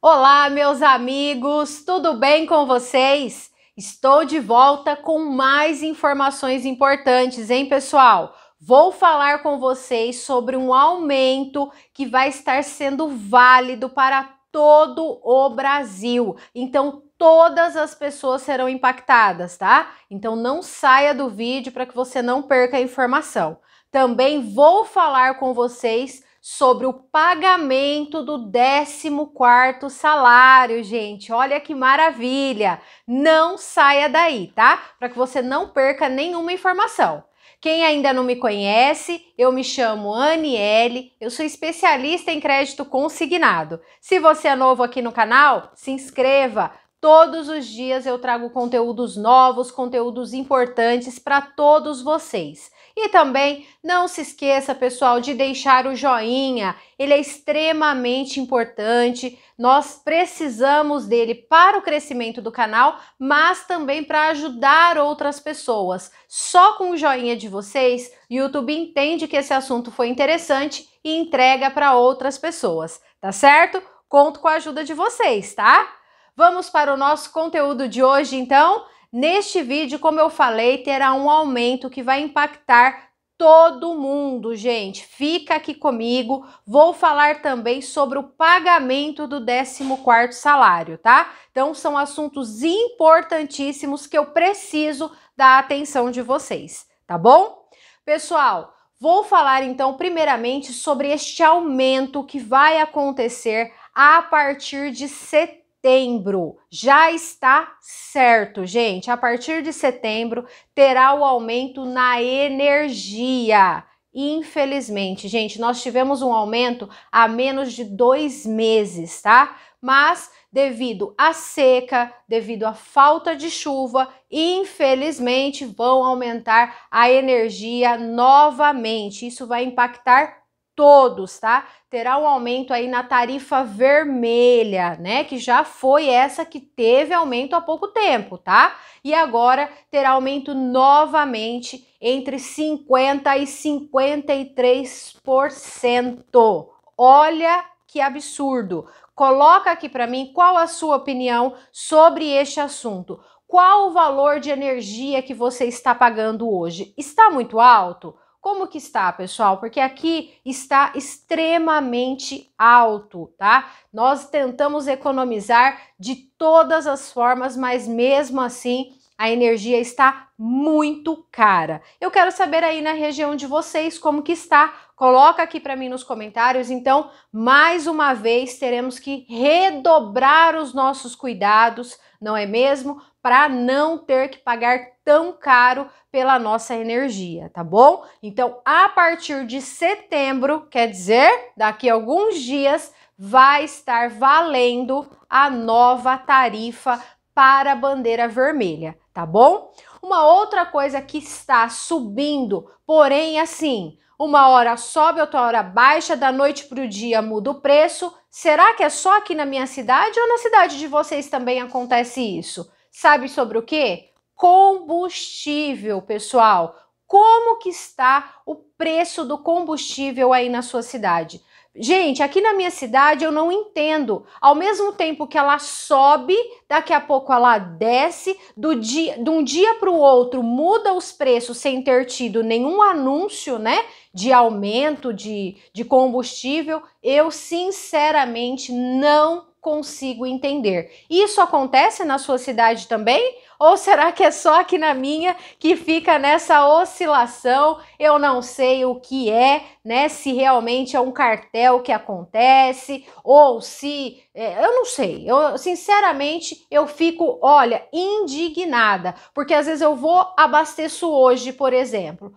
Olá, meus amigos, tudo bem com vocês? Estou de volta com mais informações importantes, hein, pessoal? Vou falar com vocês sobre um aumento que vai estar sendo válido para todo o Brasil. Então, todas as pessoas serão impactadas, tá? Então, não saia do vídeo para que você não perca a informação. Também vou falar com vocês sobre o pagamento do 14º salário, gente. Olha que maravilha! Não saia daí, tá? Para que você não perca nenhuma informação. Quem ainda não me conhece, eu me chamo Aniele, eu sou especialista em crédito consignado. Se você é novo aqui no canal, se inscreva, Todos os dias eu trago conteúdos novos, conteúdos importantes para todos vocês. E também não se esqueça, pessoal, de deixar o joinha. Ele é extremamente importante. Nós precisamos dele para o crescimento do canal, mas também para ajudar outras pessoas. Só com o joinha de vocês, o YouTube entende que esse assunto foi interessante e entrega para outras pessoas, tá certo? Conto com a ajuda de vocês, tá? Vamos para o nosso conteúdo de hoje, então? Neste vídeo, como eu falei, terá um aumento que vai impactar todo mundo, gente. Fica aqui comigo. Vou falar também sobre o pagamento do 14º salário, tá? Então são assuntos importantíssimos que eu preciso da atenção de vocês, tá bom? Pessoal, vou falar então primeiramente sobre este aumento que vai acontecer a partir de setembro setembro. Já está certo, gente. A partir de setembro terá o aumento na energia. Infelizmente, gente, nós tivemos um aumento há menos de dois meses, tá? Mas devido à seca, devido à falta de chuva, infelizmente vão aumentar a energia novamente. Isso vai impactar todos, tá? Terá um aumento aí na tarifa vermelha, né? Que já foi essa que teve aumento há pouco tempo, tá? E agora terá aumento novamente entre 50% e 53%. Olha que absurdo! Coloca aqui para mim qual a sua opinião sobre este assunto. Qual o valor de energia que você está pagando hoje? Está muito alto? Como que está, pessoal? Porque aqui está extremamente alto, tá? Nós tentamos economizar de todas as formas, mas mesmo assim a energia está muito cara. Eu quero saber aí na região de vocês como que está. Coloca aqui para mim nos comentários. Então, mais uma vez teremos que redobrar os nossos cuidados, não é mesmo? Para não ter que pagar tão caro pela nossa energia, tá bom? Então, a partir de setembro, quer dizer, daqui a alguns dias, vai estar valendo a nova tarifa para a bandeira vermelha tá bom? Uma outra coisa que está subindo, porém assim, uma hora sobe, outra hora baixa, da noite para o dia muda o preço. Será que é só aqui na minha cidade ou na cidade de vocês também acontece isso? Sabe sobre o que? Combustível, pessoal. Como que está o preço do combustível aí na sua cidade? Gente, aqui na minha cidade eu não entendo. Ao mesmo tempo que ela sobe, daqui a pouco ela desce, do dia, de um dia para o outro muda os preços sem ter tido nenhum anúncio, né? De aumento de, de combustível. Eu sinceramente não consigo entender. Isso acontece na sua cidade também? Ou será que é só aqui na minha que fica nessa oscilação? Eu não sei o que é, né? Se realmente é um cartel que acontece ou se é, eu não sei. Eu sinceramente eu fico, olha, indignada, porque às vezes eu vou abasteço hoje, por exemplo,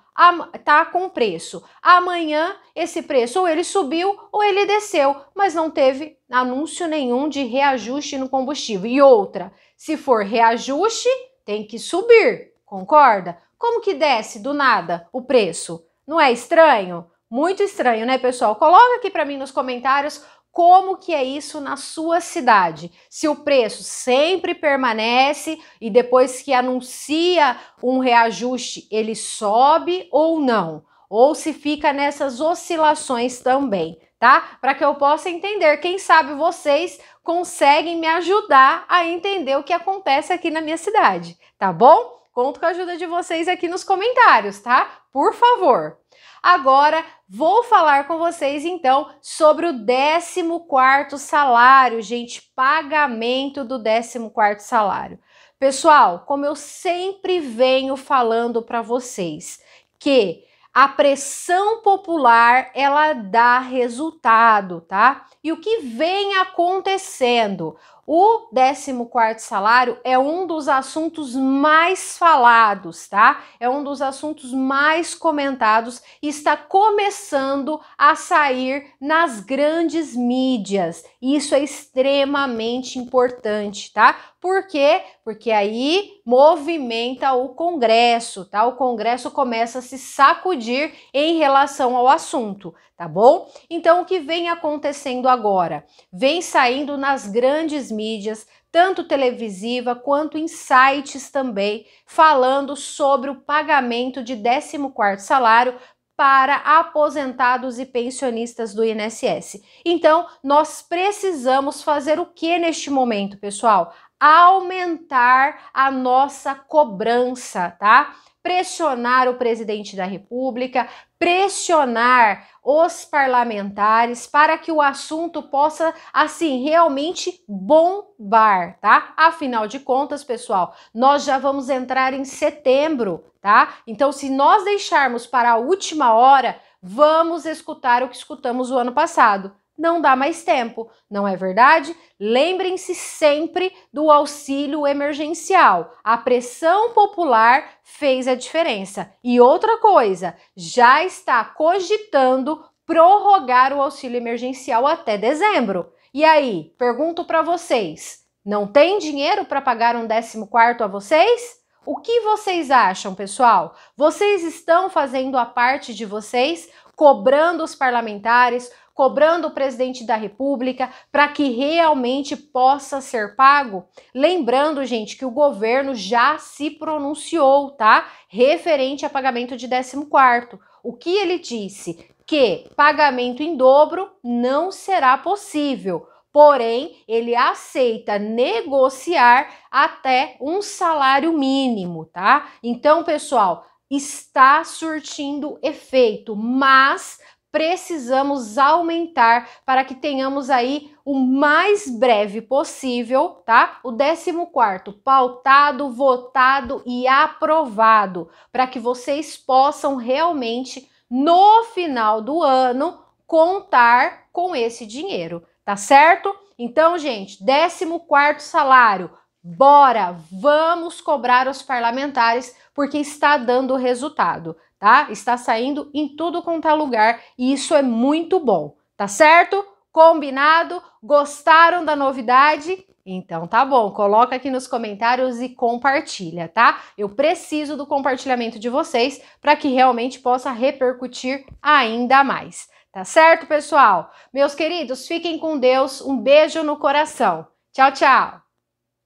tá com preço. Amanhã esse preço ou ele subiu ou ele desceu, mas não teve anúncio nenhum de reajuste no combustível. E outra, se for reajuste, tem que subir, concorda? Como que desce do nada o preço? Não é estranho? Muito estranho, né, pessoal? Coloca aqui para mim nos comentários como que é isso na sua cidade. Se o preço sempre permanece e depois que anuncia um reajuste, ele sobe ou não? Ou se fica nessas oscilações também, tá? Para que eu possa entender. Quem sabe vocês conseguem me ajudar a entender o que acontece aqui na minha cidade, tá bom? Conto com a ajuda de vocês aqui nos comentários, tá? Por favor. Agora vou falar com vocês então sobre o 14º salário, gente, pagamento do 14º salário. Pessoal, como eu sempre venho falando para vocês, que a pressão popular ela dá resultado, tá? E o que vem acontecendo? O 14 salário é um dos assuntos mais falados, tá? É um dos assuntos mais comentados e está começando a sair nas grandes mídias. Isso é extremamente importante, tá? Por quê? Porque aí movimenta o Congresso, tá? O Congresso começa a se sacudir em relação ao assunto, tá bom? Então o que vem acontecendo agora? Vem saindo nas grandes mídias, tanto televisiva quanto em sites também, falando sobre o pagamento de 14º salário para aposentados e pensionistas do INSS. Então, nós precisamos fazer o que neste momento, pessoal? Aumentar a nossa cobrança, tá? pressionar o presidente da República, pressionar os parlamentares para que o assunto possa, assim, realmente bombar, tá? Afinal de contas, pessoal, nós já vamos entrar em setembro, tá? Então, se nós deixarmos para a última hora, vamos escutar o que escutamos o ano passado não dá mais tempo, não é verdade? Lembrem-se sempre do auxílio emergencial. A pressão popular fez a diferença. E outra coisa, já está cogitando prorrogar o auxílio emergencial até dezembro. E aí, pergunto para vocês, não tem dinheiro para pagar um 14 a vocês? O que vocês acham, pessoal? Vocês estão fazendo a parte de vocês, cobrando os parlamentares, cobrando o presidente da República para que realmente possa ser pago? Lembrando, gente, que o governo já se pronunciou, tá? Referente a pagamento de 14º. O que ele disse? Que pagamento em dobro não será possível. Porém, ele aceita negociar até um salário mínimo, tá? Então, pessoal, está surtindo efeito, mas precisamos aumentar para que tenhamos aí o mais breve possível, tá? O 14º, pautado, votado e aprovado, para que vocês possam realmente no final do ano contar com esse dinheiro, tá certo? Então, gente, 14º salário, bora, vamos cobrar os parlamentares porque está dando resultado tá? Está saindo em tudo quanto é lugar e isso é muito bom, tá certo? Combinado? Gostaram da novidade? Então tá bom, coloca aqui nos comentários e compartilha, tá? Eu preciso do compartilhamento de vocês para que realmente possa repercutir ainda mais. Tá certo, pessoal? Meus queridos, fiquem com Deus. Um beijo no coração. Tchau, tchau.